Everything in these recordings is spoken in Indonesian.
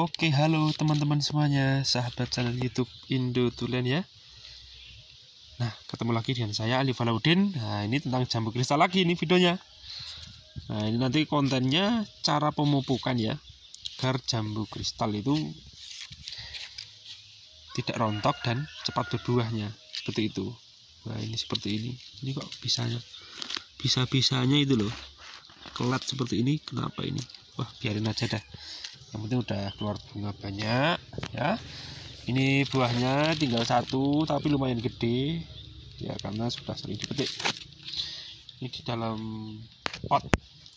Oke, halo teman-teman semuanya, sahabat channel YouTube Indo Tulen ya. Nah, ketemu lagi dengan saya Ali Falaudin. Nah, ini tentang jambu kristal lagi ini videonya. Nah, ini nanti kontennya cara pemupukan ya. Agar jambu kristal itu tidak rontok dan cepat berbuahnya. Seperti itu. Nah, ini seperti ini. Ini kok bisanya bisa-bisanya itu loh. Kelat seperti ini, kenapa ini? Wah, biarin aja dah yang penting udah keluar bunga banyak ya ini buahnya tinggal satu tapi lumayan gede ya karena sudah sering dipetik ini di dalam pot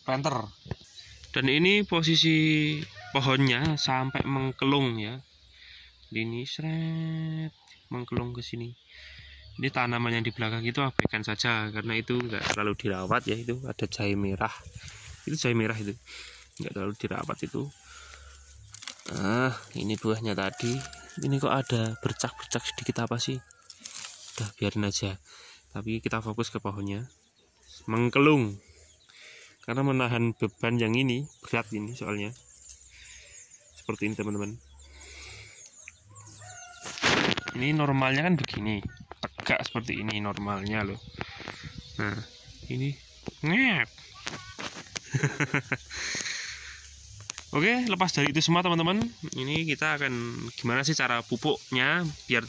planter dan ini posisi pohonnya sampai mengkelung ya ini seret mengkelung ke sini ini tanaman yang di belakang itu abaikan saja karena itu enggak terlalu dirawat ya itu ada jahe merah itu jahe merah itu enggak terlalu dirawat itu Nah, ini buahnya tadi ini kok ada bercak-bercak sedikit apa sih udah biarin aja tapi kita fokus ke pohonnya mengkelung karena menahan beban yang ini berat ini soalnya seperti ini teman-teman ini normalnya kan begini tegak seperti ini normalnya loh nah ini ngap. Oke, lepas dari itu semua teman-teman, ini kita akan gimana sih cara pupuknya biar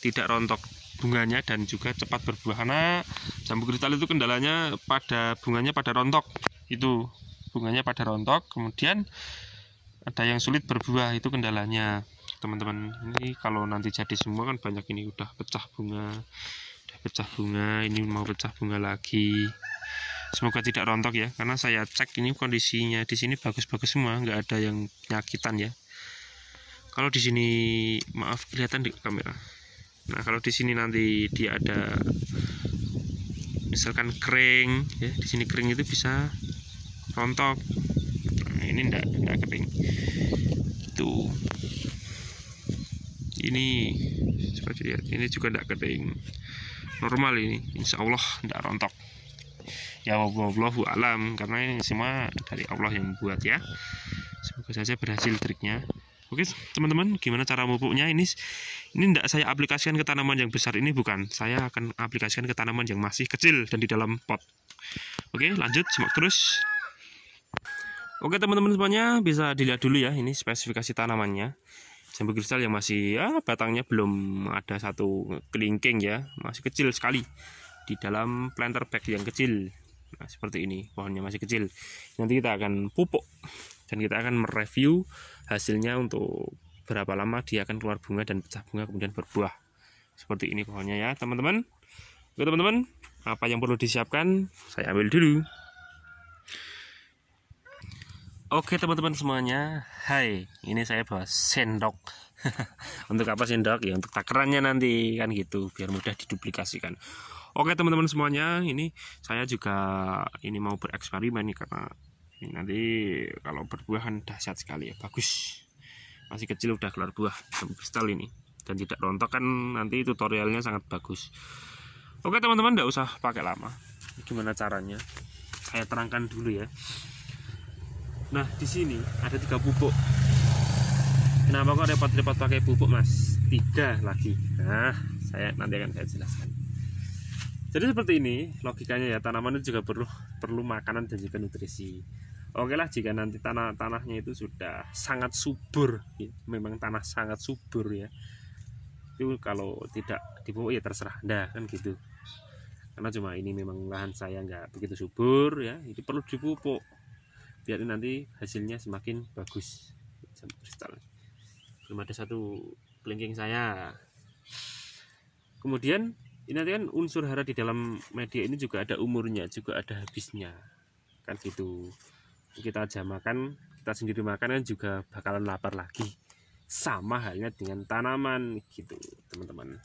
tidak rontok bunganya dan juga cepat berbuah karena jambu kristal itu kendalanya pada bunganya pada rontok itu bunganya pada rontok kemudian ada yang sulit berbuah itu kendalanya teman-teman ini kalau nanti jadi semua kan banyak ini udah pecah bunga udah pecah bunga ini mau pecah bunga lagi semoga tidak rontok ya karena saya cek ini kondisinya di sini bagus-bagus semua nggak ada yang penyakitan ya kalau di sini maaf kelihatan di kamera nah kalau di sini nanti dia ada misalkan kering ya di sini kering itu bisa rontok nah, ini ndak ndak kering itu ini seperti lihat ini juga ndak kering normal ini insya Allah ndak rontok ya wallahu alam karena ini semua dari Allah yang buat ya semoga saja berhasil triknya oke teman-teman gimana cara memupuknya ini ini tidak saya aplikasikan ke tanaman yang besar ini bukan saya akan aplikasikan ke tanaman yang masih kecil dan di dalam pot oke lanjut simak terus Oke teman-teman semuanya bisa dilihat dulu ya ini spesifikasi tanamannya jambu kristal yang masih ya batangnya belum ada satu kelingking ya masih kecil sekali di dalam planter bag yang kecil nah, seperti ini pohonnya masih kecil nanti kita akan pupuk dan kita akan mereview hasilnya untuk berapa lama dia akan keluar bunga dan pecah bunga kemudian berbuah seperti ini pohonnya ya teman-teman oke teman-teman apa yang perlu disiapkan saya ambil dulu Oke teman-teman semuanya, hai, ini saya bawa sendok Untuk apa sendok? Ya untuk takarannya nanti, kan gitu, biar mudah diduplikasikan Oke teman-teman semuanya, ini saya juga ini mau bereksperimen nih karena ini nanti kalau berbuahan dahsyat sekali ya, bagus. Masih kecil udah keluar buah kristal ini dan tidak rontok kan nanti tutorialnya sangat bagus. Oke teman-teman, tidak usah pakai lama. Gimana caranya? Saya terangkan dulu ya. Nah di sini ada tiga pupuk. Kenapa kok repot-repot pakai pupuk mas? Tiga lagi. Nah saya nanti akan saya jelaskan jadi seperti ini logikanya ya tanaman itu juga perlu perlu makanan dan juga nutrisi oke lah jika nanti tanah tanahnya itu sudah sangat subur ya. memang tanah sangat subur ya itu kalau tidak dipupuk ya terserah anda kan gitu karena cuma ini memang lahan saya nggak begitu subur ya itu perlu dipupuk biar nanti hasilnya semakin bagus kristal belum ada satu kelingking saya kemudian ini nanti kan unsur hara di dalam media ini juga ada umurnya juga ada habisnya kan gitu kita aja makan kita sendiri makan kan juga bakalan lapar lagi sama halnya dengan tanaman gitu teman-teman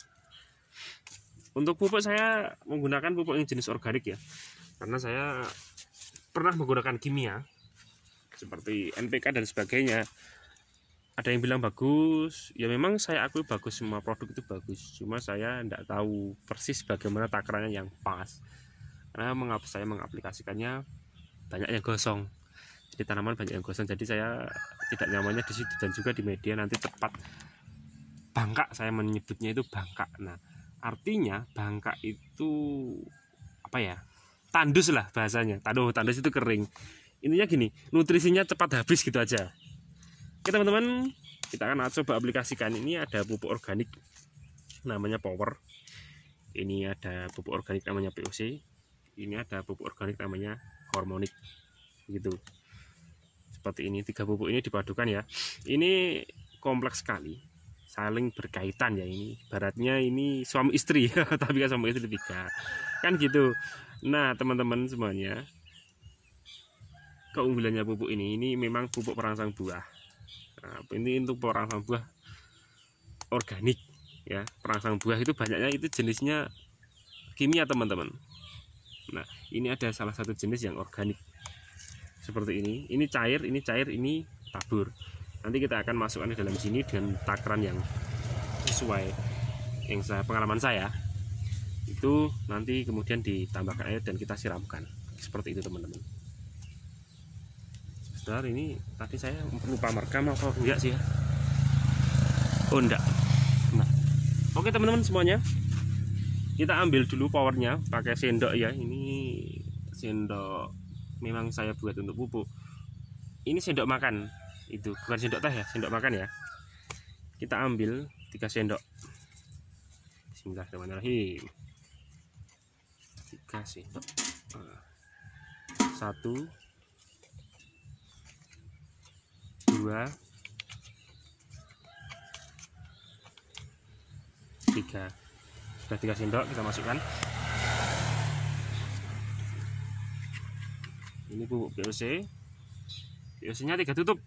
untuk pupuk saya menggunakan pupuk yang jenis organik ya karena saya pernah menggunakan kimia seperti NPK dan sebagainya ada yang bilang bagus ya memang saya akui bagus semua produk itu bagus cuma saya tidak tahu persis bagaimana takarannya yang pas karena mengapa saya mengaplikasikannya banyak yang gosong jadi tanaman banyak yang gosong jadi saya tidak nyamannya di situ dan juga di media nanti tepat. bangka saya menyebutnya itu bangka nah artinya bangka itu apa ya tandus lah bahasanya tandus tandus itu kering intinya gini nutrisinya cepat habis gitu aja Oke teman-teman, kita akan coba aplikasikan ini ada pupuk organik namanya Power. Ini ada pupuk organik namanya POC. Ini ada pupuk organik namanya hormonik Begitu. Seperti ini tiga pupuk ini dipadukan ya. Ini kompleks sekali saling berkaitan ya ini baratnya ini suami istri ya tapi kan suami istri tiga kan gitu nah teman-teman semuanya keunggulannya pupuk ini ini memang pupuk perangsang buah nah, ini untuk perangsang buah organik ya perangsang buah itu banyaknya itu jenisnya kimia teman-teman nah ini ada salah satu jenis yang organik seperti ini ini cair ini cair ini tabur nanti kita akan masukkan ke dalam sini dengan takaran yang sesuai yang saya pengalaman saya itu nanti kemudian ditambahkan air dan kita siramkan seperti itu teman-teman sudah ini tadi saya lupa merekam apa enggak sih ya? Oh enggak. Nah. Oke teman-teman semuanya. Kita ambil dulu powernya pakai sendok ya. Ini sendok memang saya buat untuk pupuk. Ini sendok makan itu bukan sendok teh ya, sendok makan ya. Kita ambil 3 sendok. Bismillahirrahmanirrahim. 3 sendok. 1 ah. dua tiga sudah tiga sendok kita masukkan ini bubuk POC POC nya tiga tutup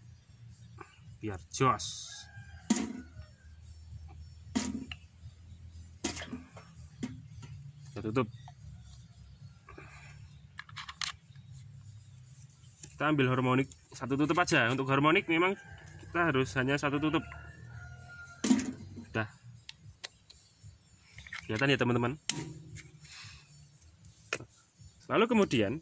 biar jos kita tutup kita ambil harmonik satu tutup aja untuk harmonik memang kita harus hanya satu tutup udah kelihatan ya teman-teman lalu kemudian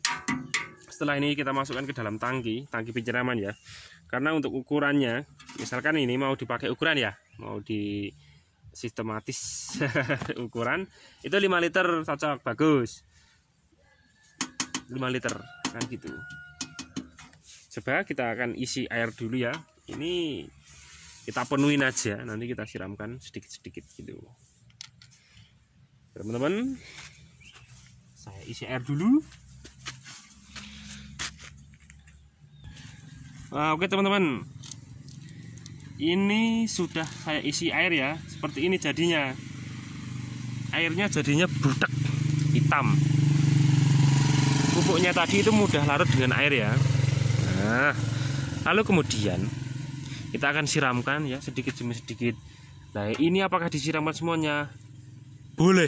setelah ini kita masukkan ke dalam tangki tangki penyiraman ya karena untuk ukurannya misalkan ini mau dipakai ukuran ya mau di sistematis ukuran itu 5 liter cocok bagus 5 liter kan gitu coba kita akan isi air dulu ya ini kita penuhin aja nanti kita siramkan sedikit-sedikit gitu teman-teman saya isi air dulu nah, oke teman-teman ini sudah saya isi air ya seperti ini jadinya airnya jadinya butek hitam pupuknya tadi itu mudah larut dengan air ya Nah, lalu kemudian kita akan siramkan ya sedikit demi sedikit. Nah, ini apakah disiramkan semuanya? Boleh.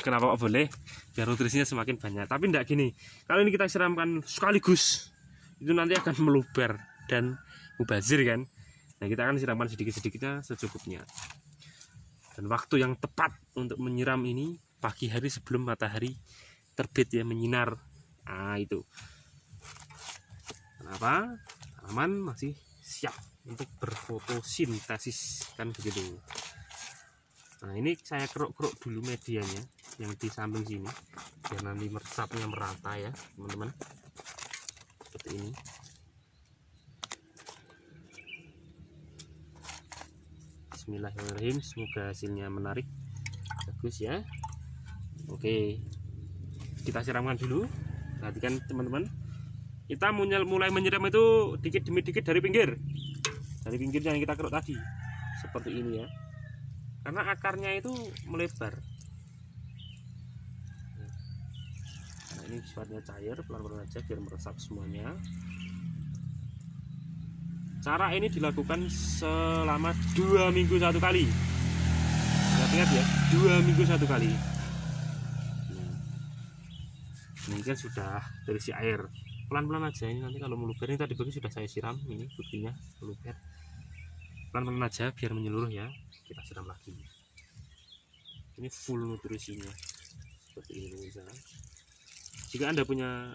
Kenapa kok boleh? Biar nutrisinya semakin banyak. Tapi tidak gini. Kalau ini kita siramkan sekaligus, itu nanti akan meluber dan mubazir kan. Nah, kita akan siramkan sedikit-sedikitnya secukupnya. Dan waktu yang tepat untuk menyiram ini pagi hari sebelum matahari terbit ya menyinar. Nah itu apa aman masih siap untuk berfotosintesis kan begitu nah ini saya keruk-keruk dulu medianya yang di samping sini biar nanti meresapnya merata ya teman-teman seperti ini Bismillahirrahmanirrahim semoga hasilnya menarik bagus ya oke kita siramkan dulu perhatikan teman-teman kita mulai menyiram itu dikit demi dikit dari pinggir dari pinggir yang kita keruk tadi seperti ini ya karena akarnya itu melebar nah ini sifatnya cair pelan-pelan aja biar meresap semuanya cara ini dilakukan selama dua minggu satu kali ingat-ingat ya dua minggu satu kali nah, mungkin ini kan sudah terisi air pelan-pelan aja ini nanti kalau meluber ini tadi pagi sudah saya siram ini putihnya meluber pelan-pelan aja biar menyeluruh ya kita siram lagi ini full nutrisinya seperti ini misalnya jika anda punya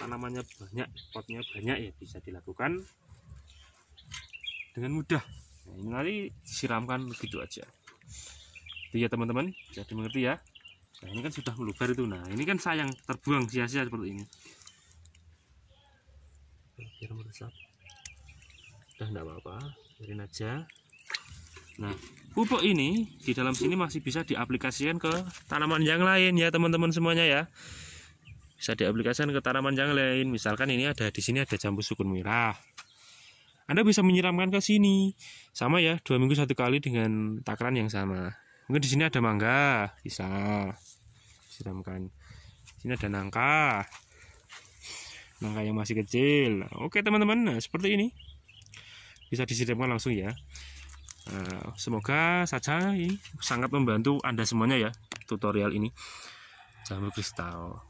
tanamannya banyak potnya banyak ya bisa dilakukan dengan mudah nah, ini nanti siramkan begitu aja itu ya teman-teman jadi mengerti ya nah ini kan sudah meluber itu nah ini kan sayang terbuang sia-sia seperti ini biar meresap udah enggak apa-apa biarin aja nah pupuk ini di dalam sini masih bisa diaplikasikan ke tanaman yang lain ya teman-teman semuanya ya bisa diaplikasikan ke tanaman yang lain misalkan ini ada di sini ada jambu sukun merah anda bisa menyiramkan ke sini sama ya dua minggu satu kali dengan takaran yang sama mungkin di sini ada mangga bisa siramkan di sini ada nangka nangka yang masih kecil oke teman-teman nah, seperti ini bisa disiramkan langsung ya nah, semoga saja ini sangat membantu anda semuanya ya tutorial ini jamu kristal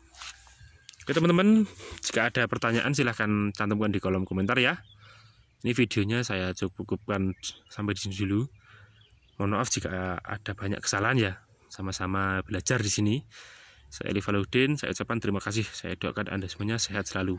oke teman-teman jika ada pertanyaan silahkan cantumkan di kolom komentar ya ini videonya saya cukupkan sampai di sini dulu mohon maaf jika ada banyak kesalahan ya sama-sama belajar di sini saya Elif Faluddin, saya ucapkan terima kasih. Saya doakan Anda semuanya sehat selalu.